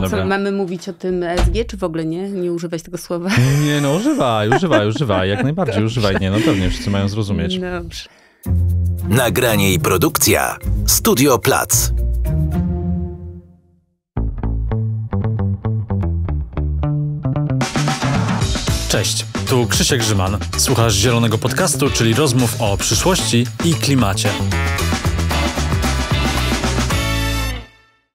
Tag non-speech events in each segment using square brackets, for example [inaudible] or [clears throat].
To Dobra. co, mamy mówić o tym ESG, czy w ogóle nie? Nie używać tego słowa? Nie, no używaj, używaj, używaj, jak najbardziej Dobrze. używaj. Nie, no pewnie wszyscy mają zrozumieć. Dobrze. Nagranie i produkcja Studio Plac. Cześć, tu Krzysiek Grzyman. Słuchasz Zielonego Podcastu, czyli rozmów o przyszłości i klimacie.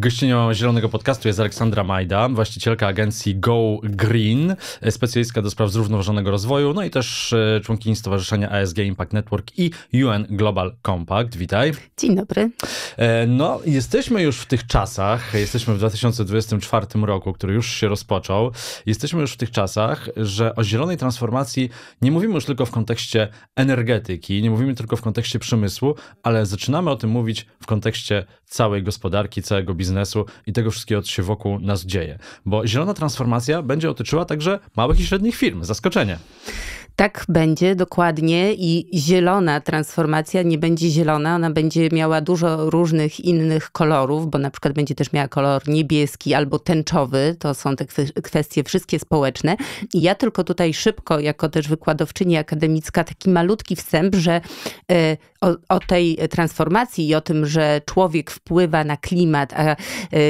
Gościnią Zielonego Podcastu jest Aleksandra Majda, właścicielka agencji Go Green, specjalistka do spraw zrównoważonego rozwoju, no i też e, członkini Stowarzyszenia ASG Impact Network i UN Global Compact. Witaj. Dzień dobry. E, no, jesteśmy już w tych czasach, jesteśmy w 2024 roku, który już się rozpoczął. Jesteśmy już w tych czasach, że o zielonej transformacji nie mówimy już tylko w kontekście energetyki, nie mówimy tylko w kontekście przemysłu, ale zaczynamy o tym mówić w kontekście całej gospodarki, całego biznesu biznesu i tego wszystkiego, co się wokół nas dzieje. Bo zielona transformacja będzie otyczyła także małych i średnich firm. Zaskoczenie. Tak będzie dokładnie i zielona transformacja nie będzie zielona, ona będzie miała dużo różnych innych kolorów, bo na przykład będzie też miała kolor niebieski albo tęczowy, to są te kwestie wszystkie społeczne. I ja tylko tutaj szybko, jako też wykładowczyni akademicka, taki malutki wstęp, że e, o, o tej transformacji i o tym, że człowiek wpływa na klimat, a e,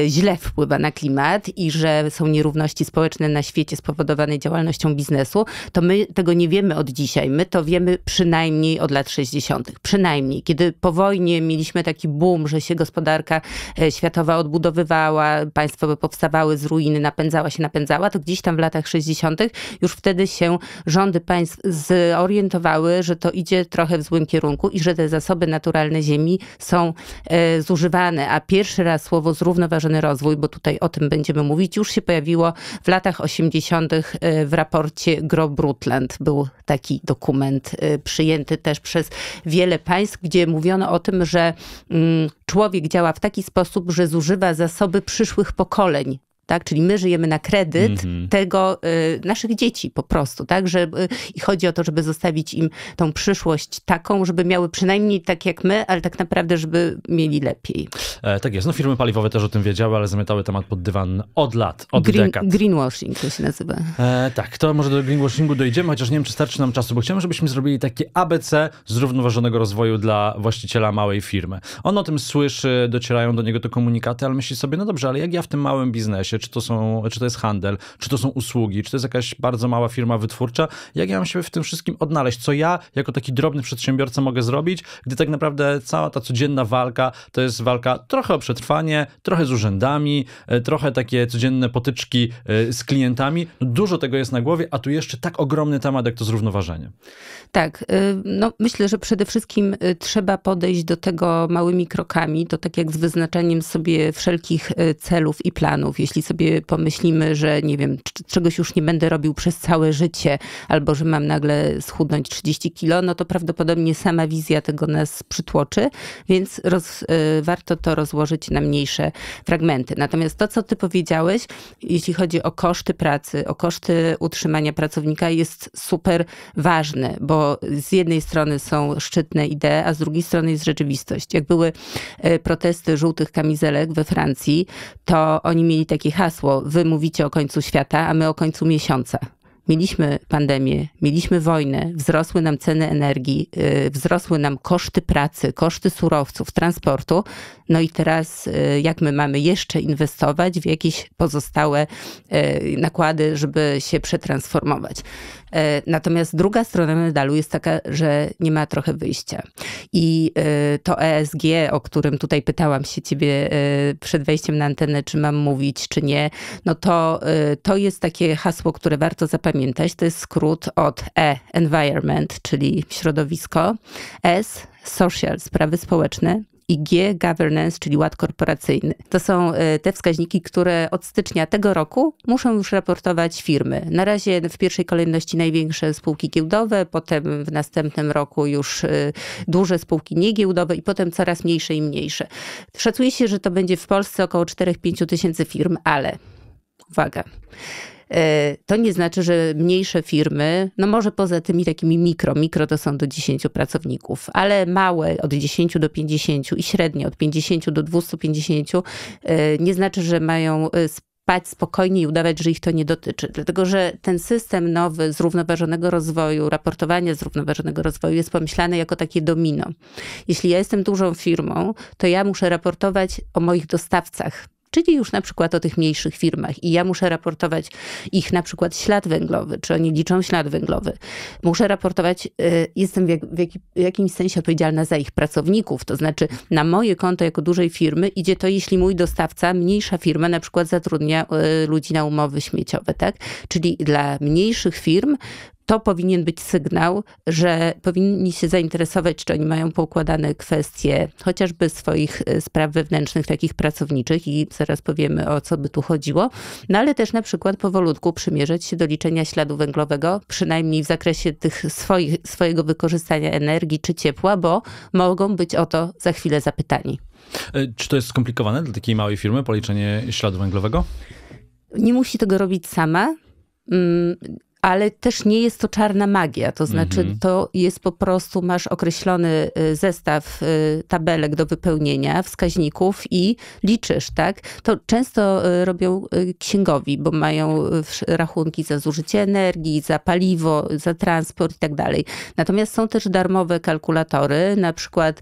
źle wpływa na klimat i że są nierówności społeczne na świecie spowodowane działalnością biznesu, to my tego nie wiemy wiemy od dzisiaj. My to wiemy przynajmniej od lat 60. Przynajmniej. Kiedy po wojnie mieliśmy taki boom, że się gospodarka e, światowa odbudowywała, państwo powstawały z ruiny, napędzała się, napędzała, to gdzieś tam w latach 60. już wtedy się rządy państw zorientowały, że to idzie trochę w złym kierunku i że te zasoby naturalne ziemi są e, zużywane. A pierwszy raz słowo zrównoważony rozwój, bo tutaj o tym będziemy mówić, już się pojawiło w latach 80. E, w raporcie Gro Brundtland. Było był taki dokument y, przyjęty też przez wiele państw, gdzie mówiono o tym, że mm, człowiek działa w taki sposób, że zużywa zasoby przyszłych pokoleń tak? Czyli my żyjemy na kredyt mm-hmm. tego y, naszych dzieci po prostu, tak? Że, y, I chodzi o to, żeby zostawić im tą przyszłość taką, żeby miały przynajmniej tak jak my, ale tak naprawdę, żeby mieli lepiej. E, tak jest. No firmy paliwowe też o tym wiedziały, ale zamiatały temat pod dywan od lat, od Green, dekad. Greenwashing to się nazywa. E, tak, to może do greenwashingu dojdziemy, chociaż nie wiem, czy starczy nam czasu, bo chciałem, żebyśmy zrobili takie ABC zrównoważonego rozwoju dla właściciela małej firmy. On o tym słyszy, docierają do niego te komunikaty, ale myśli sobie, no dobrze, ale jak ja w tym małym biznesie, czy to, są, czy to jest handel, czy to są usługi, czy to jest jakaś bardzo mała firma wytwórcza. Jak ja mam się w tym wszystkim odnaleźć? Co ja jako taki drobny przedsiębiorca mogę zrobić, gdy tak naprawdę cała ta codzienna walka to jest walka trochę o przetrwanie, trochę z urzędami, e, trochę takie codzienne potyczki e, z klientami. Dużo tego jest na głowie, a tu jeszcze tak ogromny temat jak to zrównoważenie. Tak, y, no myślę, że przede wszystkim y, trzeba podejść do tego małymi krokami, to tak jak z wyznaczeniem sobie wszelkich y, celów i planów. Jeśli sobie pomyślimy, że nie wiem, czegoś już nie będę robił przez całe życie, albo że mam nagle schudnąć 30 kilo, no to prawdopodobnie sama wizja tego nas przytłoczy, więc roz, y, warto to rozłożyć na mniejsze fragmenty. Natomiast to, co ty powiedziałeś, jeśli chodzi o koszty pracy, o koszty utrzymania pracownika, jest super ważne, bo z jednej strony są szczytne idee, a z drugiej strony jest rzeczywistość. Jak były y, protesty żółtych kamizelek we Francji, to oni mieli takie hasło wy mówicie o końcu świata, a my o końcu miesiąca. Mieliśmy pandemię, mieliśmy wojnę, wzrosły nam ceny energii, yy, wzrosły nam koszty pracy, koszty surowców, transportu. No i teraz, yy, jak my mamy jeszcze inwestować w jakieś pozostałe yy, nakłady, żeby się przetransformować? E, natomiast druga strona medalu jest taka, że nie ma trochę wyjścia. I e, to ESG, o którym tutaj pytałam się ciebie e, przed wejściem na antenę, czy mam mówić, czy nie, no to, to jest takie hasło, które warto zapamiętać. To jest skrót od E, environment, czyli środowisko, S, social, sprawy społeczne, i G governance, czyli ład korporacyjny. To są e, te wskaźniki, które od stycznia tego roku muszą już raportować firmy. Na razie w pierwszej kolejności największe spółki giełdowe, potem w następnym roku już e, duże spółki niegiełdowe i potem coraz mniejsze i mniejsze. Szacuje się, że to będzie w Polsce około 4-5 tysięcy firm, ale uwaga. E, to nie znaczy, że mniejsze firmy, no może poza tymi takimi mikro, mikro to są do 10 pracowników, ale małe od 10 do 50 i średnie od 50 do 250, e, nie znaczy, że mają e, spać spokojnie i udawać, że ich to nie dotyczy. Dlatego, że ten system nowy zrównoważonego rozwoju, raportowania zrównoważonego rozwoju jest pomyślany jako takie domino. Jeśli ja jestem dużą firmą, to ja muszę raportować o moich dostawcach czyli już na przykład o tych mniejszych firmach i ja muszę raportować ich na przykład ślad węglowy, czy oni liczą ślad węglowy. Muszę raportować, y, jestem w, jak, w jakimś sensie odpowiedzialna za ich pracowników, to znaczy na moje konto jako dużej firmy idzie to, jeśli mój dostawca, mniejsza firma na przykład zatrudnia y, ludzi na umowy śmieciowe, tak? Czyli dla mniejszych firm to powinien być sygnał, że powinni się zainteresować, czy oni mają poukładane kwestie chociażby swoich e, spraw wewnętrznych, takich pracowniczych i zaraz powiemy o co by tu chodziło, no ale też na przykład powolutku przymierzać się do liczenia śladu węglowego, przynajmniej w zakresie tych swoich, swojego wykorzystania energii czy ciepła, bo mogą być o to za chwilę zapytani. E, czy to jest skomplikowane dla takiej małej firmy, policzenie śladu węglowego? Nie musi tego robić sama mm, ale też nie jest to czarna magia. To znaczy, mhm. to jest po prostu, masz określony y, zestaw y, tabelek do wypełnienia, wskaźników i liczysz, tak? To często y, robią księgowi, bo mają rachunki za zużycie energii, za paliwo, za transport i tak dalej. Natomiast są też darmowe kalkulatory, na przykład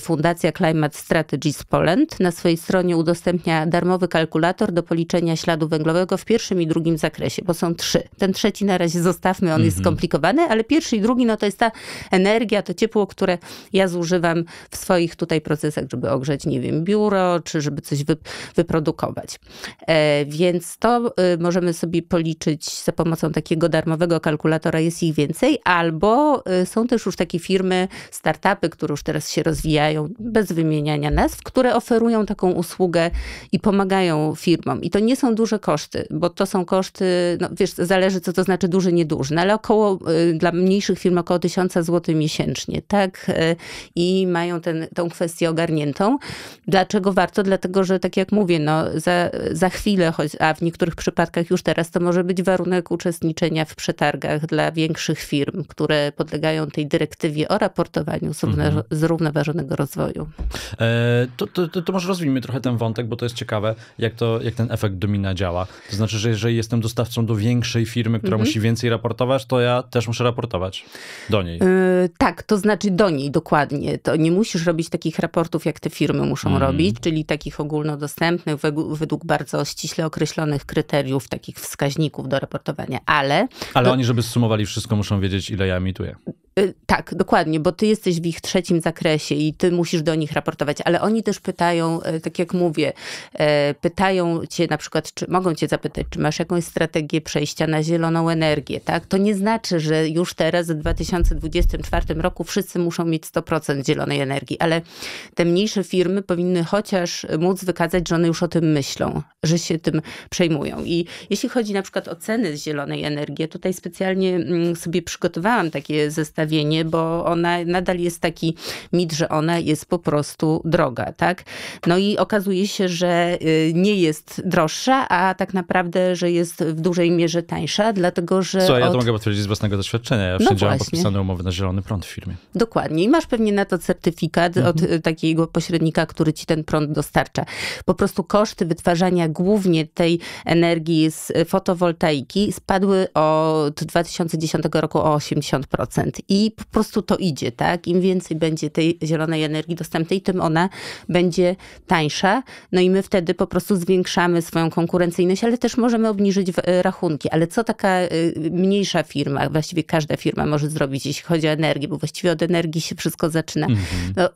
Fundacja Climate Strategies Poland na swojej stronie udostępnia darmowy kalkulator do policzenia śladu węglowego w pierwszym i drugim zakresie, bo są trzy. Ten trzeci na razie zostawmy, on jest mhm. skomplikowany, ale pierwszy i drugi, no to jest ta energia, to ciepło, które ja zużywam w swoich tutaj procesach, żeby ogrzeć, nie wiem, biuro, czy żeby coś wy, wyprodukować. E, więc to y, możemy sobie policzyć za pomocą takiego darmowego kalkulatora, jest ich więcej, albo y, są też już takie firmy, startupy, które już teraz się rozwijają, bez wymieniania nazw, które oferują taką usługę i pomagają firmom. I to nie są duże koszty, bo to są koszty, no wiesz, zależy co to znaczy znaczy duży, nieduży, no ale około y, dla mniejszych firm około 1000 zł miesięcznie, tak? Y, I mają ten, tą kwestię ogarniętą. Dlaczego warto? Dlatego, że tak jak mówię, no, za, za chwilę, choć, a w niektórych przypadkach już teraz, to może być warunek uczestniczenia w przetargach dla większych firm, które podlegają tej dyrektywie o raportowaniu mhm. zrównoważonego rozwoju. E, to, to, to może rozwijmy trochę ten wątek, bo to jest ciekawe, jak, to, jak ten efekt domina działa. To znaczy, że jeżeli jestem dostawcą do większej firmy, która mhm. musi musi więcej raportować, to ja też muszę raportować do niej. Yy, tak, to znaczy do niej dokładnie. To nie musisz robić takich raportów, jak te firmy muszą mm. robić, czyli takich ogólnodostępnych, według bardzo ściśle określonych kryteriów, takich wskaźników do raportowania, ale... Ale do... oni, żeby zsumowali wszystko, muszą wiedzieć, ile ja emituję. Y, tak, dokładnie, bo ty jesteś w ich trzecim zakresie i ty musisz do nich raportować, ale oni też pytają, e, tak jak mówię, e, pytają cię na przykład, czy mogą cię zapytać, czy masz jakąś strategię przejścia na zieloną energię, tak? To nie znaczy, że już teraz w 2024 roku wszyscy muszą mieć 100% zielonej energii, ale te mniejsze firmy powinny chociaż móc wykazać, że one już o tym myślą, że się tym przejmują. I jeśli chodzi na przykład o ceny zielonej energii, tutaj specjalnie mm, sobie przygotowałam takie zestawienie, nastawienie, bo ona nadal jest taki mit, że ona jest po prostu droga, tak? No i okazuje się, że y, nie jest droższa, a tak naprawdę, że jest w dużej mierze tańsza, dlatego że. Co, ja od... to mogę potwierdzić z własnego doświadczenia. Ja no wszędzie no mam podpisane umowy na zielony prąd w firmie. Dokładnie. I masz pewnie na to certyfikat mhm. od y, takiego pośrednika, który ci ten prąd dostarcza. Po prostu koszty wytwarzania głównie tej energii z fotowoltaiki spadły od 2010 roku o 80% i po prostu to idzie, tak? Im więcej będzie tej zielonej energii dostępnej, tym ona będzie tańsza. No i my wtedy po prostu zwiększamy swoją konkurencyjność, ale też możemy obniżyć e, rachunki. Ale co taka e, mniejsza firma, właściwie każda firma może zrobić, jeśli chodzi o energię, bo właściwie od energii się wszystko zaczyna. Mhm. No, e,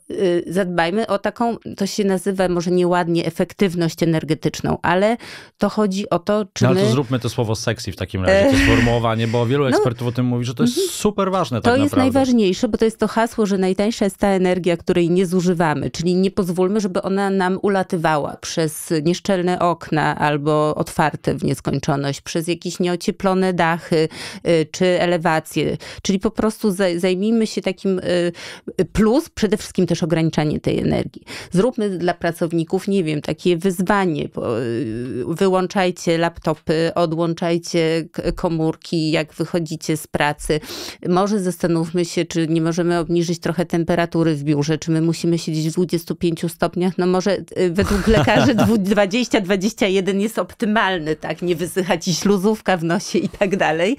zadbajmy o taką, to się nazywa może nieładnie efektywność energetyczną, ale to chodzi o to, czy no, ale my... to zróbmy to słowo sexy w takim razie, to [laughs] sformułowanie, bo wielu no, ekspertów no, o tym mówi, że to jest mhm. super ważne tak to jest najważniejsze, bo to jest to hasło, że najtańsza jest ta energia, której nie zużywamy, czyli nie pozwólmy, żeby ona nam ulatywała przez nieszczelne okna albo otwarte w nieskończoność, przez jakieś nieocieplone dachy y, czy elewacje. Czyli po prostu zajmijmy się takim y, y, plus, przede wszystkim też ograniczanie tej energii. Zróbmy dla pracowników, nie wiem, takie wyzwanie, wyłączajcie laptopy, odłączajcie komórki, jak wychodzicie z pracy. Może zastanowić zastanówmy się, czy nie możemy obniżyć trochę temperatury w biurze, czy my musimy siedzieć w 25 stopniach. No może y, według lekarzy 20-21 [laughs] jest optymalny, tak? Nie wysychać i śluzówka w nosie i tak dalej.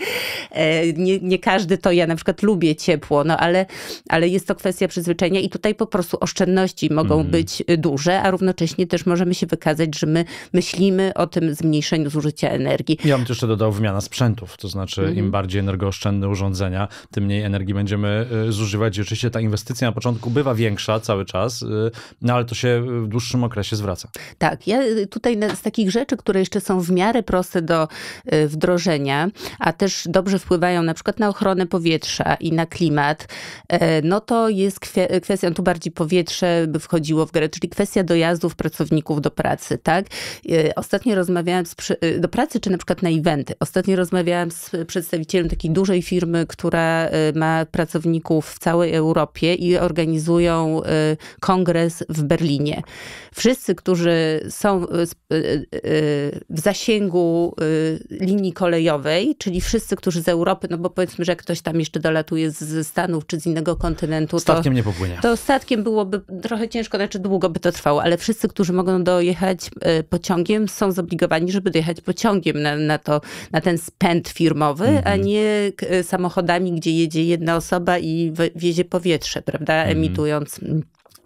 E, nie, nie każdy to, ja na przykład lubię ciepło, no ale, ale jest to kwestia przyzwyczajenia i tutaj po prostu oszczędności mogą mm. być y, duże, a równocześnie też możemy się wykazać, że my myślimy o tym zmniejszeniu zużycia energii. Ja bym jeszcze dodał wymiana sprzętów, to znaczy mm. im mhm. bardziej energooszczędne urządzenia, tym mniej energii energii będziemy y, zużywać. I oczywiście ta inwestycja na początku bywa większa cały czas, y, no ale to się w dłuższym okresie zwraca. Tak, ja y, tutaj z takich rzeczy, które jeszcze są w miarę proste do wdrożenia, a też dobrze wpływają na przykład na ochronę powietrza i na klimat, no to jest kwestia, no tu bardziej powietrze by wchodziło w grę, czyli kwestia dojazdów pracowników do pracy, tak? Ostatnio rozmawiałam z, do pracy, czy na przykład na eventy. Ostatnio rozmawiałam z przedstawicielem takiej dużej firmy, która ma pracowników w całej Europie i organizują y, kongres w Berlinie. Wszyscy, którzy są w y, y, zasięgu linii kolejowej, czyli wszyscy, którzy z Europy, no bo powiedzmy, że ktoś tam jeszcze dolatuje ze Stanów czy z innego kontynentu, statkiem to, nie popłynie. To statkiem byłoby trochę ciężko, znaczy długo by to trwało, ale wszyscy, którzy mogą dojechać pociągiem, są zobligowani, żeby dojechać pociągiem na, na, to, na ten spęd firmowy, mm -hmm. a nie samochodami, gdzie jedzie jedna jedna osoba i wiezie powietrze, prawda, mhm. emitując mm,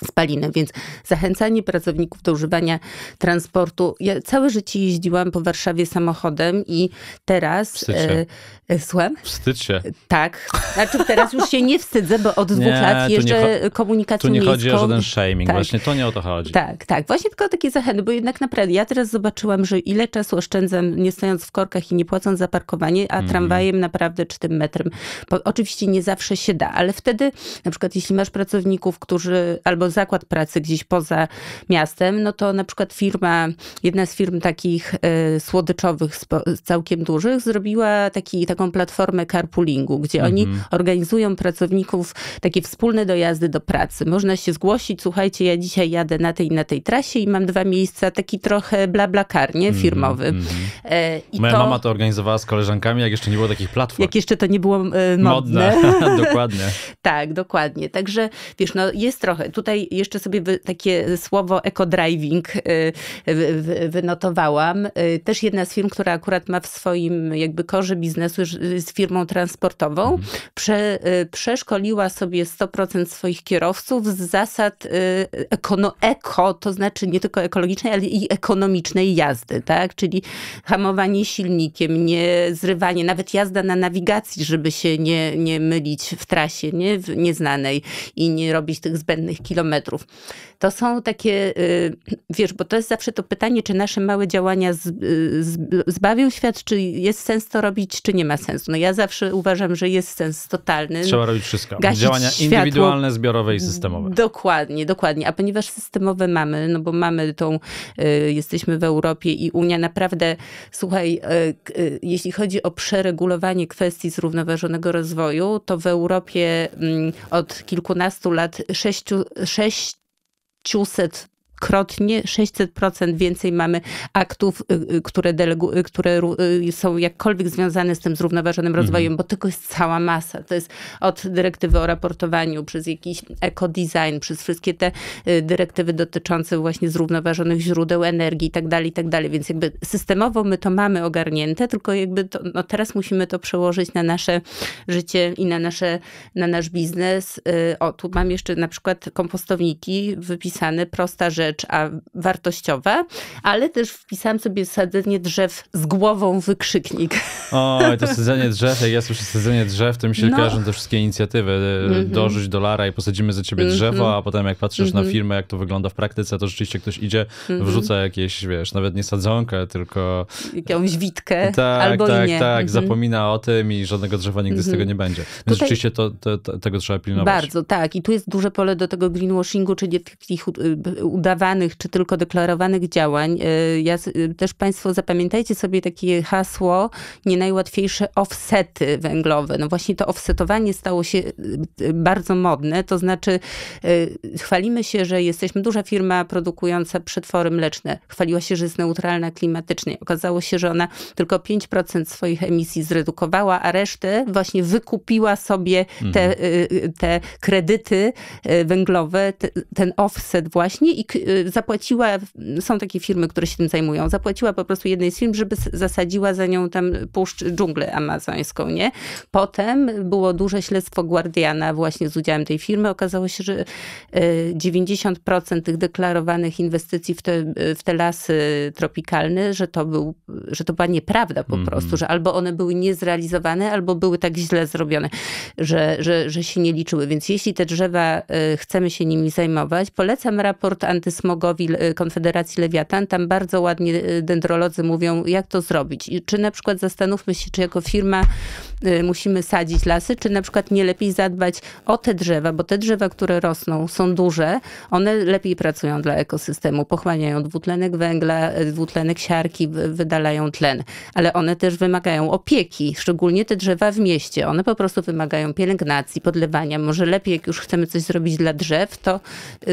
spalinę, więc zachęcanie pracowników do używania transportu. Ja całe życie jeździłam po Warszawie samochodem i teraz... Wstydźcie. E, słucham? Wstydź się. Tak. Znaczy teraz już się nie wstydzę, bo od dwóch nie, lat jeżdżę nie, komunikacją Tu nie miejską. chodzi o żaden shaming, tak. właśnie to nie o to chodzi. Tak, tak. Właśnie tylko takie zachęty, bo jednak naprawdę ja teraz zobaczyłam, że ile czasu oszczędzam nie stojąc w korkach i nie płacąc za parkowanie, a mm. tramwajem naprawdę czy tym metrem. Bo oczywiście nie zawsze się da, ale wtedy na przykład jeśli masz pracowników, którzy albo zakład pracy gdzieś poza miastem, no to na przykład firma, jedna z firm takich y, słodyczowych, całkiem dużych, zrobiła taki, taką platformę carpoolingu, gdzie mhm. oni organizują pracowników takie wspólne dojazdy do pracy. Można się zgłosić, słuchajcie, ja dzisiaj jadę na tej na tej trasie i mam dwa miejsca, taki trochę blablakarnie nie, mhm, firmowy. Mhm. E, Moja to, mama to organizowała z koleżankami, jak jeszcze nie było takich platform. Jak jeszcze to nie było y, modne. modne. [laughs] dokładnie. [laughs] tak, dokładnie. Także wiesz, no jest trochę, tutaj tutaj jeszcze sobie takie słowo eco-driving y, wynotowałam. Y, też jedna z firm, która akurat ma w swoim jakby korze biznesu z firmą transportową, mhm. prze, y, przeszkoliła sobie 100% swoich kierowców z zasad ekono, eko, to znaczy nie tylko ekologicznej, ale i ekonomicznej jazdy, tak? Czyli hamowanie silnikiem, nie zrywanie, nawet jazda na nawigacji, żeby się nie, nie mylić w trasie nie, w nieznanej i nie robić tych zbędnych kilometrów kilometrów. To są takie, y, wiesz, bo to jest zawsze to pytanie, czy nasze małe działania y, zbawią świat, czy jest sens to robić, czy nie ma sensu. No ja zawsze uważam, że jest sens totalny. Trzeba robić wszystko. Gasić działania światło. indywidualne, zbiorowe i systemowe. Dokładnie, dokładnie. A ponieważ systemowe mamy, no bo mamy tą, y, jesteśmy w Europie i Unia naprawdę, słuchaj, jeśli chodzi o przeregulowanie kwestii zrównoważonego rozwoju, to w Europie mm, od kilkunastu lat sześciu, 600 krotnie, 600% więcej mamy aktów, y, y, które, delegu, y, które są jakkolwiek związane z tym zrównoważonym mhm. rozwojem, mhm. bo tylko jest cała masa. To jest od dyrektywy o raportowaniu, przez jakiś ekodesign, przez wszystkie te dyrektywy dotyczące właśnie zrównoważonych źródeł energii i tak dalej, i tak dalej. Więc jakby systemowo my to mamy ogarnięte, tylko jakby to, no teraz musimy to przełożyć na nasze życie i na, nasze, na nasz biznes. O, tu mam jeszcze na przykład kompostowniki wypisane, prosta rzecz, rzecz, a wartościowa, ale też wpisałam sobie sadzenie drzew z głową wykrzyknik. Oj, to [laughs] sadzenie drzew, jak ja słyszę sadzenie drzew, to mi się no. te wszystkie inicjatywy. E, mm -hmm. Dorzuć dolara i posadzimy za ciebie drzewo, mm -hmm. a potem jak patrzysz mm -hmm. na mhm. firmę, jak to wygląda w praktyce, to rzeczywiście ktoś idzie, mhm. wrzuca jakieś, wiesz, nawet nie sadzonkę, tylko... Jakąś witkę tak, tak albo tak, nie. Tak, mhm. zapomina o tym i żadnego drzewa nigdy z tego nie będzie. Więc Tutaj... rzeczywiście to, to, to, tego trzeba pilnować. Bardzo, tak. I tu jest duże pole do tego greenwashingu, czyli takich y, udawanych udawanych czy tylko deklarowanych działań. Y, ja y, też Państwo zapamiętajcie sobie takie hasło nie najłatwiejsze offsety węglowe. No właśnie to offsetowanie stało się y, bardzo modne, to znaczy chwalimy się, że jesteśmy duża firma produkująca przetwory mleczne. Chwaliła się, że jest neutralna klimatycznie. Okazało się, że ona tylko 5% swoich emisji zredukowała, a resztę właśnie wykupiła sobie te, mhm. te kredyty węglowe, ten offset właśnie i Y, zapłaciła, są takie firmy, które się tym zajmują, zapłaciła po prostu jednej z firm, żeby zasadziła za nią tam puszcz, dżunglę amazońską, nie? Potem było duże śledztwo Guardiana właśnie z udziałem tej firmy. Okazało się, że 90% y, tych deklarowanych inwestycji w te, w te lasy tropikalne, że to, był, że to była nieprawda po mm -hmm. prostu, że albo one były niezrealizowane, albo były tak źle zrobione, że, że, że się nie liczyły. Więc jeśli te drzewa y, chcemy się nimi zajmować, polecam raport antysocialny smogowi y, Konfederacji Lewiatan. Tam bardzo ładnie y, dendrolodzy mówią, jak to zrobić. I czy na przykład zastanówmy się, czy jako firma y, musimy sadzić lasy, czy na przykład nie lepiej zadbać o te drzewa, bo te drzewa, które rosną, są duże, one lepiej pracują dla ekosystemu, pochłaniają dwutlenek węgla, dwutlenek siarki, wydalają tlen, ale one też wymagają opieki, szczególnie te drzewa w mieście. One po prostu wymagają pielęgnacji, podlewania. Może lepiej, jak już chcemy coś zrobić dla drzew, to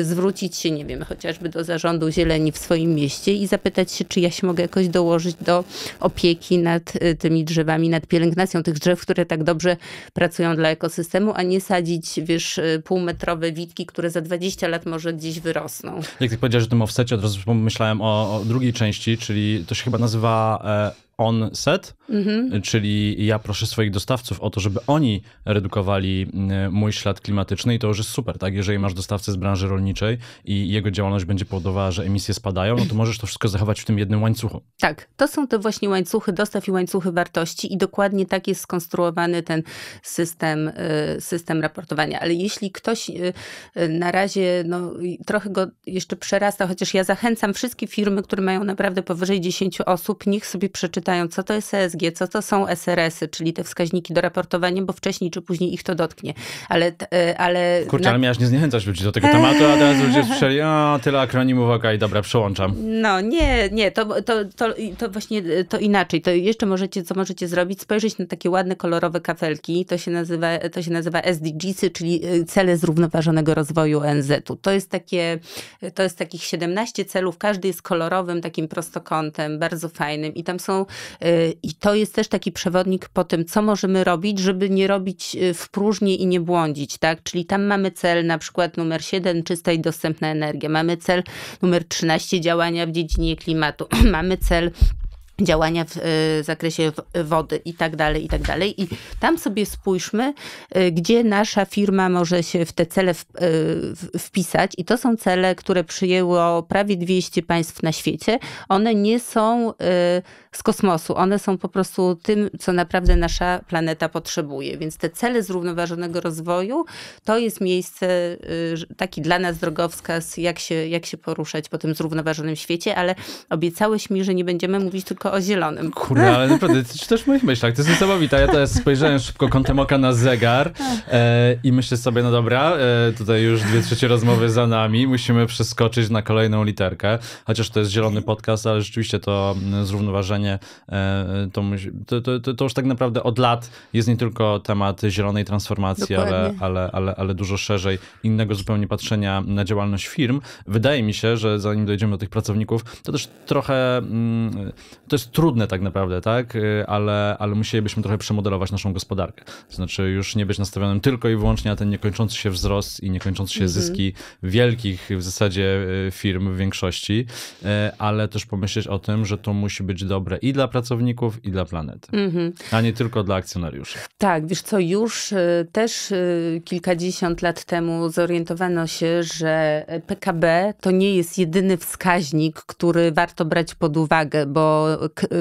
zwrócić się, nie wiem, chociaż chociażby do zarządu zieleni w swoim mieście i zapytać się, czy ja się mogę jakoś dołożyć do opieki nad y, tymi drzewami, nad pielęgnacją tych drzew, które tak dobrze pracują dla ekosystemu, a nie sadzić, wiesz, y, półmetrowe witki, które za 20 lat może gdzieś wyrosną. Jak ty powiedziałeś o tym offsecie, od razu myślałem o, o drugiej części, czyli to się chyba nazywa e on-set, mhm. czyli ja proszę swoich dostawców o to, żeby oni redukowali mm, mój ślad klimatyczny i to już jest super, tak? Jeżeli masz dostawcę z branży rolniczej i jego działalność będzie powodowała, że emisje spadają, no to [clears throat] możesz to wszystko zachować w tym jednym łańcuchu. Tak, to są te właśnie łańcuchy dostaw i łańcuchy wartości i dokładnie tak jest skonstruowany ten system, y, system raportowania. Ale jeśli ktoś y, y, na razie no, trochę go jeszcze przerasta, chociaż ja zachęcam wszystkie firmy, które mają naprawdę powyżej 10 osób, niech sobie przeczytają pytają, co to jest ESG, co to są SRS-y, czyli te wskaźniki do raportowania, bo wcześniej czy później ich to dotknie. Ale, e, ale Kurczę, ale na... miałaś nie zniechęcać ludzi do tego tematu, a teraz ludzie [laughs] słyszeli, a tyle akronimów, okej, okay, dobra, przełączam. No nie, nie, to, to, to, to właśnie e, to inaczej. To jeszcze możecie, co możecie zrobić, spojrzeć na takie ładne, kolorowe kafelki, to się nazywa, to się nazywa SDGsy, czyli e, cele zrównoważonego rozwoju ONZ-u. To jest takie, to jest takich 17 celów, każdy jest kolorowym, takim prostokątem, bardzo fajnym i tam są Y, I to jest też taki przewodnik po tym, co możemy robić, żeby nie robić y, w próżni i nie błądzić, tak? Czyli tam mamy cel na przykład numer 7, czysta i dostępna energia. Mamy cel numer 13, działania w dziedzinie klimatu. [clears throat] mamy cel działania w y, zakresie wody i tak dalej, i tak dalej. I tam sobie spójrzmy, y, gdzie nasza firma może się w te cele y, wpisać. I to są cele, które przyjęło prawie 200 państw na świecie. One nie są z kosmosu, one są po prostu tym, co naprawdę nasza planeta potrzebuje. Więc te cele zrównoważonego rozwoju to jest miejsce, taki dla nas drogowskaz, jak się, jak się poruszać po tym zrównoważonym świecie, ale obiecałeś mi że nie będziemy mówić tylko tylko o zielonym. Kurde, ale naprawdę, ty czytasz w moich myślach, to jest niesamowite. Ja teraz spojrzałem szybko kątem oka na zegar e, i myślę sobie, no dobra, e, tutaj już dwie trzecie rozmowy za nami, musimy przeskoczyć na kolejną literkę, chociaż to jest zielony podcast, ale rzeczywiście to mm, zrównoważenie, e, to, to, to, to, już tak naprawdę od lat jest nie tylko temat zielonej transformacji, ale, ale, ale, ale dużo szerzej, innego zupełnie patrzenia na działalność firm. Wydaje mi się, że zanim dojdziemy do tych pracowników, to też trochę, mm, to to jest trudne tak naprawdę, tak? Y, ale, ale musielibyśmy trochę przemodelować naszą gospodarkę. To znaczy już nie być nastawionym tylko i wyłącznie na ten niekończący się wzrost i niekończący się mhm. zyski wielkich w zasadzie y, firm w większości, y, ale też pomyśleć o tym, że to musi być dobre i dla pracowników, i dla planety, mhm. a nie tylko dla akcjonariuszy. Tak, wiesz co, już też kilkadziesiąt lat temu zorientowano się, że PKB to nie jest jedyny wskaźnik, który warto brać pod uwagę, bo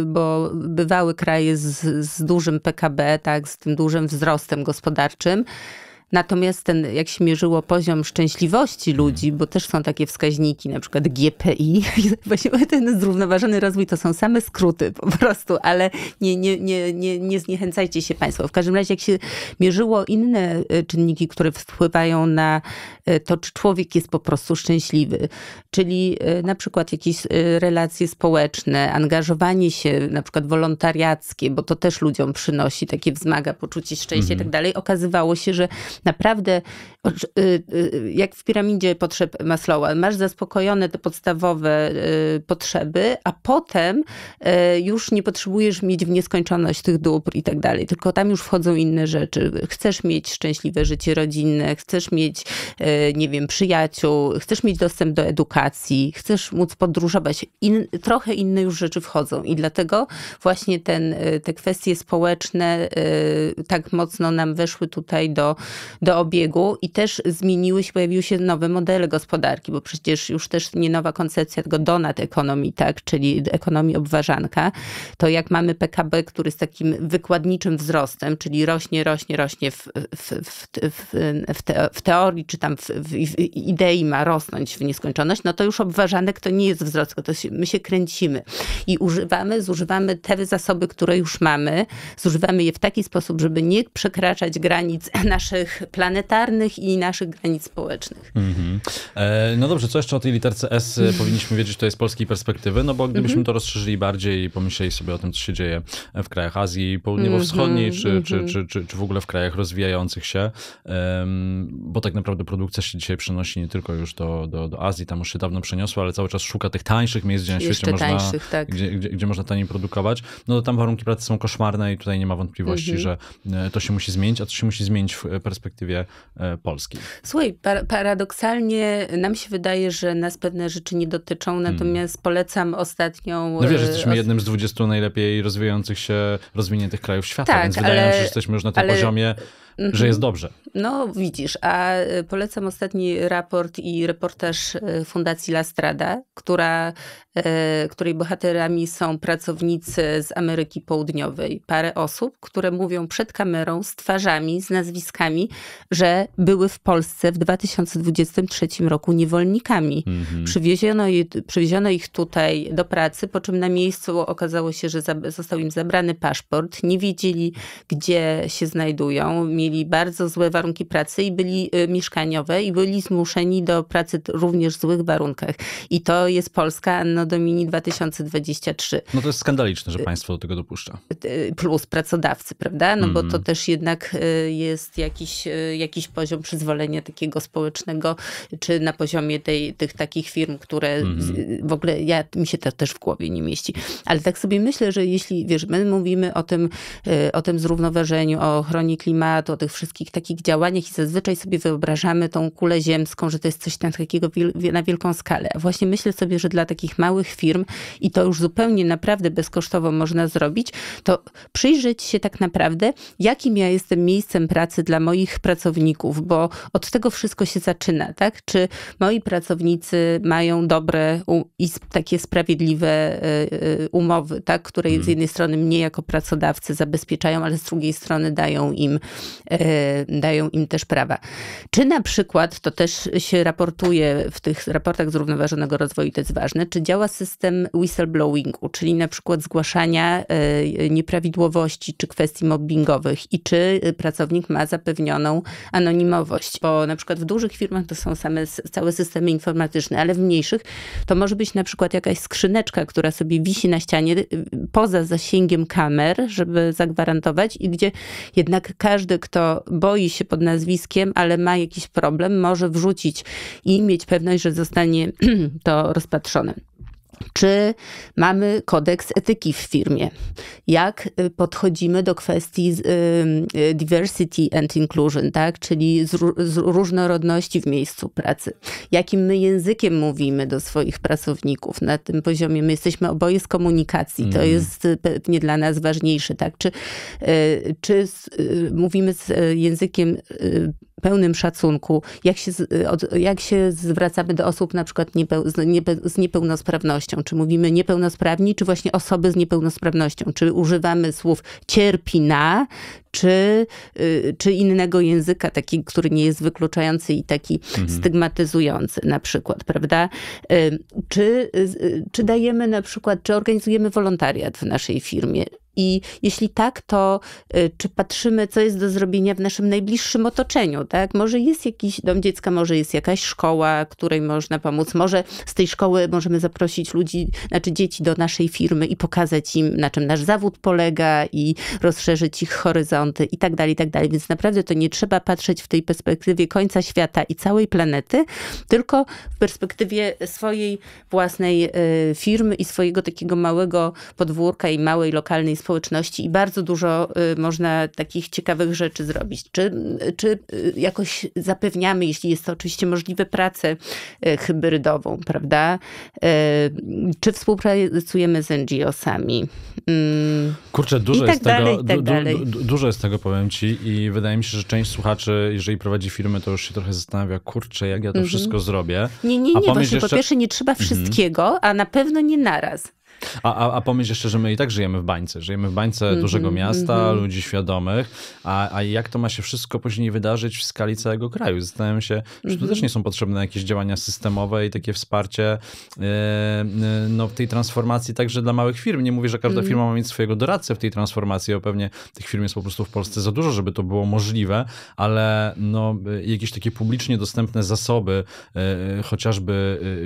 bo bywały kraje z, z dużym PKB, tak, z tym dużym wzrostem gospodarczym, Natomiast ten, jak się mierzyło poziom szczęśliwości mm. ludzi, bo też są takie wskaźniki, na przykład GPI, [laughs] właśnie ten zrównoważony rozwój to są same skróty po prostu, ale nie, nie, nie, nie, nie zniechęcajcie się Państwo. W każdym razie, jak się mierzyło inne e, czynniki, które wpływają na e, to, czy człowiek jest po prostu szczęśliwy, czyli e, na przykład jakieś relacje społeczne, angażowanie się, na przykład wolontariackie, bo to też ludziom przynosi, takie wzmaga poczucie szczęścia i tak mhm. dalej, okazywało się, że naprawdę y, y, jak w piramidzie potrzeb Maslowa, masz zaspokojone te podstawowe y, potrzeby, a potem już nie potrzebujesz mieć w nieskończoność tych dóbr i tak dalej, tylko tam już wchodzą inne rzeczy. Chcesz mieć szczęśliwe życie rodzinne, chcesz mieć, nie wiem, przyjaciół, chcesz mieć dostęp do edukacji, chcesz móc podróżować. In, trochę inne już rzeczy wchodzą i dlatego właśnie ten, te kwestie społeczne tak mocno nam weszły tutaj do do obiegu i też zmieniły się, pojawiły się nowe modele gospodarki, bo przecież już też nie nowa koncepcja, tylko donat ekonomii, tak, czyli ekonomii obważanka, to jak mamy PKB, który jest takim wykładniczym wzrostem, czyli rośnie, rośnie, rośnie w, w, w, w teorii, czy tam w, idei ma rosnąć w nieskończoność, no to już obważanek to nie jest wzrost, to się, my się kręcimy i używamy, zużywamy te zasoby, które już mamy, zużywamy je w taki sposób, żeby nie przekraczać granic [laughs] naszych planetarnych i naszych granic społecznych. Mm-hmm. E, no dobrze, co jeszcze o tej literce S e, powinniśmy wiedzieć tutaj z polskiej perspektywy? No bo mhm. gdybyśmy mm-hmm. to rozszerzyli bardziej i pomyśleli sobie o tym, co się dzieje w krajach Azji Południowo-Wschodniej, mm-hmm, czy, czy, mhm. czy, czy, czy w ogóle w krajach rozwijających się, um, bo tak naprawdę produkcja się dzisiaj przenosi nie tylko już do, do, do Azji, tam już się dawno przeniosła, ale cały czas szuka tych tańszych miejsc, gdzie na świecie tańszych, można, tak. gdzie, gdzie, gdzie, można taniej produkować. No to tam warunki pracy są koszmarne i tutaj nie ma wątpliwości, mhm. że e, to się musi zmienić, a to się musi zmienić w perspektywie perspektywie e, polskiej. Słuchaj, par paradoksalnie nam się wydaje, że nas pewne rzeczy nie dotyczą, hmm. natomiast hmm. polecam ostatnią... No wiesz, e, jesteśmy jednym z 20 najlepiej rozwijających się, rozwiniętych krajów świata, tak, więc wydaje nam się, że jesteśmy już na tym ale... poziomie Mhm. że jest dobrze. No widzisz, a e, polecam ostatni raport i reportaż e, Fundacji La Strada, która, e, której bohaterami są pracownicy z Ameryki Południowej. Parę osób, które mówią przed kamerą z twarzami, z nazwiskami, że były w Polsce w 2023 roku niewolnikami. Mhm. Przywieziono, przywieziono ich tutaj do pracy, po czym na miejscu okazało się, że został im zabrany paszport, nie wiedzieli, gdzie się znajdują, mieli bardzo złe warunki pracy i byli y, mieszkaniowe i byli zmuszeni do pracy również w złych warunkach. I to jest Polska Anno Domini 2023. No to jest skandaliczne, że państwo do tego dopuszcza. Y, y, plus pracodawcy, prawda? No mm. bo to mm. też jednak jest jakiś, jakiś poziom przyzwolenia takiego społecznego, czy na poziomie tej, tych takich firm, które mm. w ogóle, ja, mi się to też w głowie nie mieści. Ale tak sobie myślę, że jeśli, wiesz, my mówimy o tym, o tym zrównoważeniu, o ochronie klimatu, o tych wszystkich takich działaniach i zazwyczaj sobie wyobrażamy tą kulę ziemską, że to jest coś takiego na wielką skalę. A właśnie myślę sobie, że dla takich małych firm i to już zupełnie naprawdę bezkosztowo można zrobić, to przyjrzeć się tak naprawdę, jakim ja jestem miejscem pracy dla moich pracowników, bo od tego wszystko się zaczyna, tak? Czy moi pracownicy mają dobre i takie sprawiedliwe e, e, umowy, tak? które z mhm. jednej strony mnie jako pracodawcy zabezpieczają, ale z drugiej strony dają im E, dają im też prawa. Czy na przykład, to też się raportuje w tych raportach zrównoważonego rozwoju, to jest ważne, czy działa system whistleblowingu, czyli na przykład zgłaszania e, nieprawidłowości czy kwestii mobbingowych i czy pracownik ma zapewnioną anonimowość, bo na przykład w dużych firmach to są same całe systemy informatyczne, ale w mniejszych to może być na przykład jakaś skrzyneczka, która sobie wisi na ścianie e, poza zasięgiem kamer, żeby zagwarantować i gdzie jednak każdy, kto kto boi się pod nazwiskiem, ale ma jakiś problem, może wrzucić i mieć pewność, że zostanie [clears throat] to rozpatrzone czy mamy kodeks etyki w firmie, jak y, podchodzimy do kwestii y, y, diversity and inclusion, tak? czyli z różnorodności w miejscu pracy, jakim my językiem mówimy do swoich pracowników na tym poziomie. My jesteśmy oboje z komunikacji, mm. to mhm. jest pewnie dla nas ważniejsze, tak? czy, czy mówimy z językiem pełnym szacunku, jak się, jak się zwracamy do osób na przykład niepeł z niepełnosprawnością, niepełnosprawnością, czy mówimy niepełnosprawni, czy właśnie osoby z niepełnosprawnością, czy używamy słów cierpi na, czy, y, czy innego języka, taki, który nie jest wykluczający i taki mhm. stygmatyzujący na przykład, prawda? Y, czy, y, czy dajemy na przykład, czy organizujemy wolontariat w naszej firmie, i jeśli tak, to y, czy patrzymy, co jest do zrobienia w naszym najbliższym otoczeniu, tak? Może jest jakiś dom dziecka, może jest jakaś szkoła, której można pomóc, może z tej szkoły możemy zaprosić ludzi, znaczy dzieci do naszej firmy i pokazać im, na czym nasz zawód polega i rozszerzyć ich horyzonty i tak dalej, i tak dalej. Więc naprawdę to nie trzeba patrzeć w tej perspektywie końca świata i całej planety, tylko w perspektywie swojej własnej y, firmy i swojego takiego małego podwórka i małej lokalnej społeczności społeczności i bardzo dużo y, można takich ciekawych rzeczy zrobić. Czy, czy y, jakoś zapewniamy, jeśli jest to oczywiście możliwe, pracę y, hybrydową, prawda? Czy współpracujemy z NGO-sami? Mm. Kurczę, dużo, tak jest dalej, tego, tak du, du, dużo jest tego, powiem ci i wydaje mi się, że część słuchaczy, jeżeli prowadzi firmy, to już się trochę zastanawia, kurczę, jak ja to mhm. wszystko zrobię. Nie, nie, nie, właśnie jeszcze... po pierwsze nie trzeba mhm. wszystkiego, a na pewno nie naraz. A, a, a pomyśl jeszcze, że my i tak żyjemy w bańce. Żyjemy w bańce mm -hmm, dużego mhm. miasta, mm -hmm. ludzi świadomych, a, a jak to ma się wszystko później wydarzyć w skali całego kraju? Zastanawiam się, czy tu mhm. też nie są potrzebne jakieś działania systemowe i takie wsparcie yy, no, w tej transformacji także dla małych firm. Nie mówię, że każda mhm. firma ma mieć swojego doradcę w tej transformacji, bo pewnie tych firm jest po prostu w Polsce za dużo, żeby to było możliwe, ale no, e, jakieś takie publicznie dostępne zasoby, yy, chociażby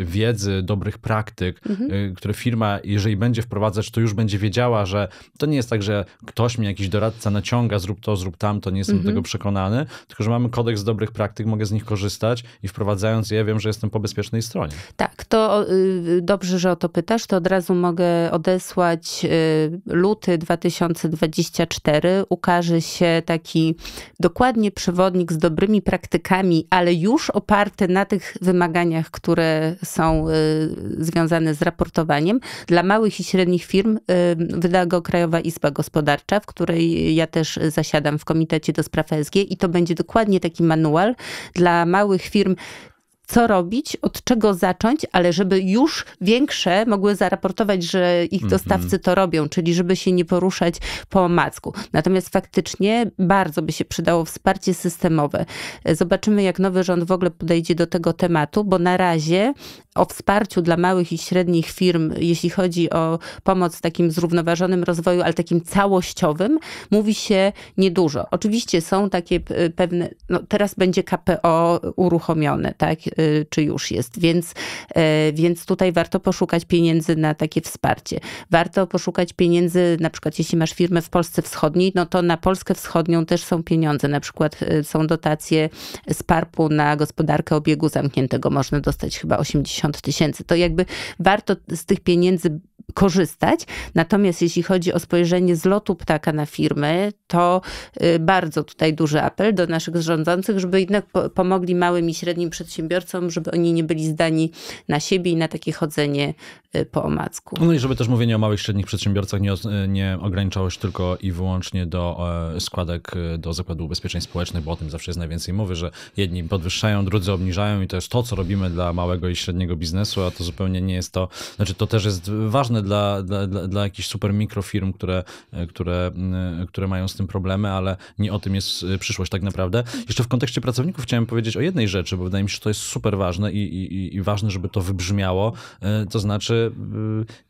wiedzy, dobrych praktyk, yy, które firma, jeżeli jeżeli będzie wprowadzać, to już będzie wiedziała, że to nie jest tak, że ktoś mi jakiś doradca naciąga, zrób to, zrób tamto, nie jestem do mhm. tego przekonany, tylko że mamy kodeks dobrych praktyk, mogę z nich korzystać i wprowadzając je, wiem, że jestem po bezpiecznej stronie. Tak, to y, dobrze, że o to pytasz, to od razu mogę odesłać y, luty 2024, ukaże się taki dokładnie przewodnik z dobrymi praktykami, ale już oparty na tych wymaganiach, które są y, związane z raportowaniem. Dla małych i średnich firm wyda go Krajowa Izba Gospodarcza, w której ja też zasiadam w Komitecie do Spraw ESG i to będzie dokładnie taki manual dla małych firm, co robić, od czego zacząć, ale żeby już większe mogły zaraportować, że ich mhm. dostawcy to robią, czyli żeby się nie poruszać po macku. Natomiast faktycznie bardzo by się przydało wsparcie systemowe. E, zobaczymy, jak nowy rząd w ogóle podejdzie do tego tematu, bo na razie o wsparciu dla małych i średnich firm, jeśli chodzi o pomoc w takim zrównoważonym rozwoju, ale takim całościowym, mówi się niedużo. Oczywiście są takie e, pewne, no teraz będzie KPO uruchomione, tak? Y, czy już jest. Więc, e, więc tutaj warto poszukać pieniędzy na takie wsparcie. Warto poszukać pieniędzy, na przykład jeśli masz firmę w Polsce Wschodniej, no to na Polskę Wschodnią też są pieniądze. Na przykład e, są dotacje z Parpu na gospodarkę obiegu zamkniętego. Można dostać chyba 80 tysięcy. To jakby warto z tych pieniędzy korzystać. Natomiast jeśli chodzi o spojrzenie z lotu ptaka na firmy, to y, bardzo tutaj duży apel do naszych rządzących, żeby jednak pomogli małym i średnim przedsiębiorcom, żeby oni nie byli zdani na siebie i na takie chodzenie y, po omacku. No i żeby też mówienie o małych i średnich przedsiębiorcach nie, y, nie ograniczało się tylko i wyłącznie do e, składek do Zakładu Ubezpieczeń Społecznych, bo o tym zawsze jest najwięcej mowy, że jedni podwyższają, drudzy obniżają i to jest to, co robimy dla małego i średniego biznesu, a to zupełnie nie jest to, znaczy to też jest ważne dla, dla, dla, dla jakichś super mikrofirm, które, e, które, e, które mają z tym problemy, ale nie o tym jest e, przyszłość tak naprawdę. Jeszcze w kontekście pracowników chciałem powiedzieć o jednej rzeczy, bo wydaje mi się, że to jest super ważne i, i, i ważne, żeby to wybrzmiało. To znaczy,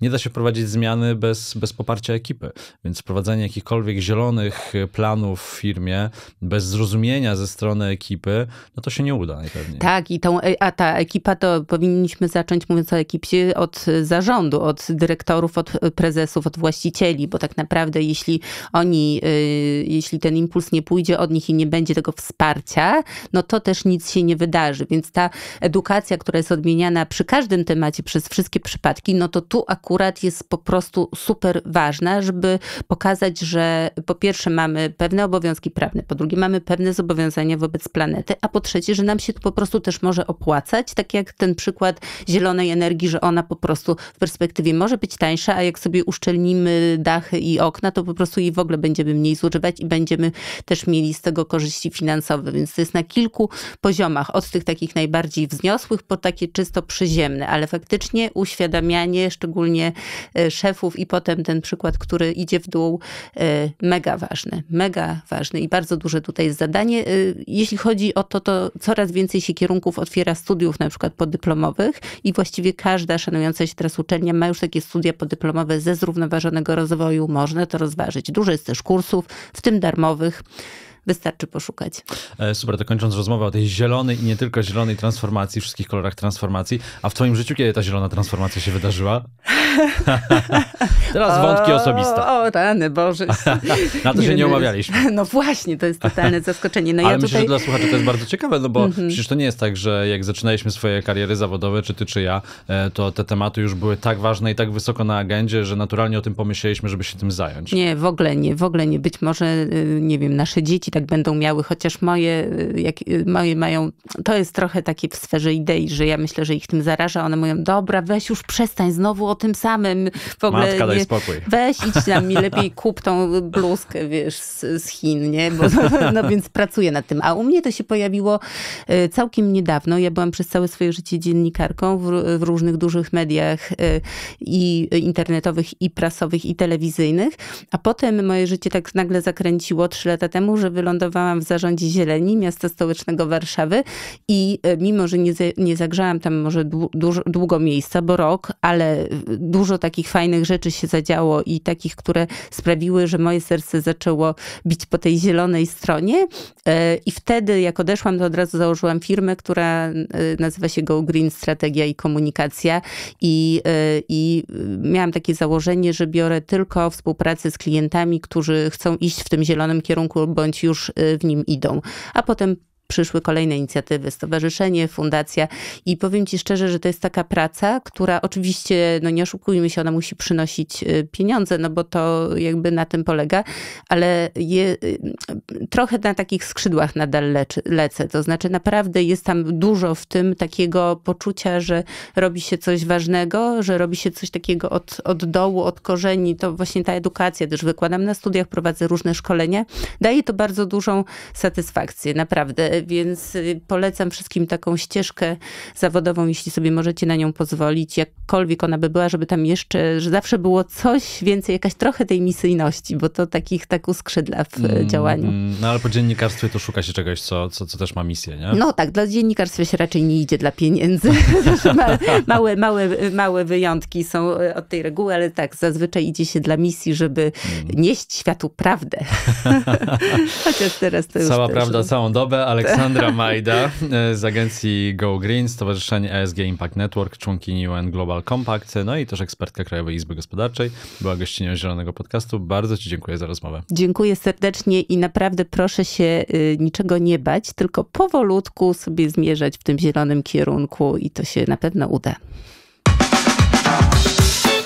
nie da się wprowadzić zmiany bez, bez poparcia ekipy. Więc wprowadzanie jakichkolwiek zielonych planów w firmie bez zrozumienia ze strony ekipy, no to się nie uda najpewniej. Tak, i tą, a ta ekipa to powinniśmy zacząć, mówiąc o ekipie, od zarządu, od dyrektora dyrektorów, od prezesów, od właścicieli, bo tak naprawdę jeśli oni, y, jeśli ten impuls nie pójdzie od nich i nie będzie tego wsparcia, no to też nic się nie wydarzy. Więc ta edukacja, która jest odmieniana przy każdym temacie, przez wszystkie przypadki, no to tu akurat jest po prostu super ważna, żeby pokazać, że po pierwsze mamy pewne obowiązki prawne, po drugie mamy pewne zobowiązania wobec planety, a po trzecie, że nam się to po prostu też może opłacać, tak jak ten przykład zielonej energii, że ona po prostu w perspektywie może być tańsza, a jak sobie uszczelnimy dachy i okna, to po prostu jej w ogóle będziemy mniej zużywać i będziemy też mieli z tego korzyści finansowe. Więc to jest na kilku poziomach, od tych takich najbardziej wzniosłych po takie czysto przyziemne, ale faktycznie uświadamianie, szczególnie e, szefów i potem ten przykład, który idzie w dół, e, mega ważny, mega ważny i bardzo duże tutaj jest zadanie. E, jeśli chodzi o to, to coraz więcej się kierunków otwiera studiów na przykład podyplomowych i właściwie każda szanująca się teraz uczelnia ma już takie studia podyplomowe ze zrównoważonego rozwoju, można to rozważyć. Dużo jest też kursów, w tym darmowych. Wystarczy poszukać. E, super, to kończąc rozmowę o tej zielonej i nie tylko zielonej transformacji, wszystkich kolorach transformacji. A w twoim życiu kiedy ta zielona transformacja się wydarzyła? [laughs] Teraz wątki o, osobiste. O rany Boże. [laughs] Na to nie się nie omawialiśmy. No, no właśnie, to jest totalne [laughs] zaskoczenie. No Ale ja myślę, że dla słuchaczy to jest bardzo ciekawe, no bo mm -hmm. przecież to nie jest tak, że jak zaczynaliśmy swoje kariery zawodowe, czy ty, czy ja, e, to te tematy już były tak ważne i tak wysoko na agendzie, że naturalnie o tym pomyśleliśmy, żeby się tym zająć. Nie, w ogóle nie, w ogóle nie. Być może, y, nie wiem, nasze dzieci tak będą miały, chociaż moje, y, jak, y, moje mają, to jest trochę takie w sferze idei, że ja myślę, że ich tym zaraża, one mówią, dobra, weź już przestań znowu o tym samym, w ogóle Matka, daj spokój. weź idź na mi lepiej [laughs] kup tą bluzkę, wiesz, z, z Chin, nie, Bo, [laughs] no więc pracuję nad tym, a u mnie to się pojawiło y, całkiem niedawno, ja byłam przez całe swoje życie dziennikarką w, w różnych dużych mediach i internetowych, i prasowych, i telewizyjnych, a potem moje życie tak nagle zakręciło trzy lata temu, że wylądowałam wylądowałam w zarządzie Zieleni, miasta stołecznego Warszawy i e, mimo, że nie, nie zagrzałam tam może dużo, długo miejsca, bo rok, ale e, dużo takich fajnych rzeczy się zadziało i takich, które sprawiły, że moje serce zaczęło bić po tej zielonej stronie. E, I wtedy, jak odeszłam, to od razu założyłam firmę, która nazywa się Go Green Strategia i Komunikacja. I, i miałam takie założenie, że biorę tylko współpracę z klientami, którzy chcą iść w tym zielonym kierunku bądź już już y, w nim idą. A potem przyszły kolejne inicjatywy, stowarzyszenie, fundacja i powiem Ci szczerze, że to jest taka praca, która oczywiście, no nie oszukujmy się, ona musi przynosić y, pieniądze, no bo to jakby na tym polega, ale je, y, trochę na takich skrzydłach nadal leczy, lecę. To znaczy naprawdę jest tam dużo w tym takiego poczucia, że robi się coś ważnego, że robi się coś takiego od, od dołu, od korzeni. To właśnie ta edukacja też wykładam na studiach, prowadzę różne szkolenia. Daje to bardzo dużą satysfakcję, naprawdę więc y, polecam wszystkim taką ścieżkę zawodową, jeśli sobie możecie na nią pozwolić, jakkolwiek ona by była, żeby tam jeszcze, że zawsze było coś więcej, jakaś trochę tej misyjności, bo to takich tak uskrzydla w mm, działaniu. Mm. No ale po dziennikarstwie to szuka się czegoś, co, co, co też ma misję, nie? No tak, dla dziennikarstwa się raczej nie idzie dla pieniędzy. [laughs] [laughs] małe, małe, małe wyjątki są e, od tej reguły, ale tak, zazwyczaj idzie się dla misji, żeby mm. nieść światu prawdę. [laughs] Chociaż teraz to Cała już Cała prawda, też... całą dobę, ale Aleksandra Majda e, z agencji Go Green, Stowarzyszenie ESG Impact Network, członkini UN Global Compact, no i też ekspertka Krajowej Izby Gospodarczej. Była gościnią Zielonego Podcastu. Bardzo Ci dziękuję za rozmowę. Dziękuję serdecznie i naprawdę proszę się y, niczego nie bać, tylko powolutku sobie zmierzać w tym zielonym kierunku i to się na pewno uda.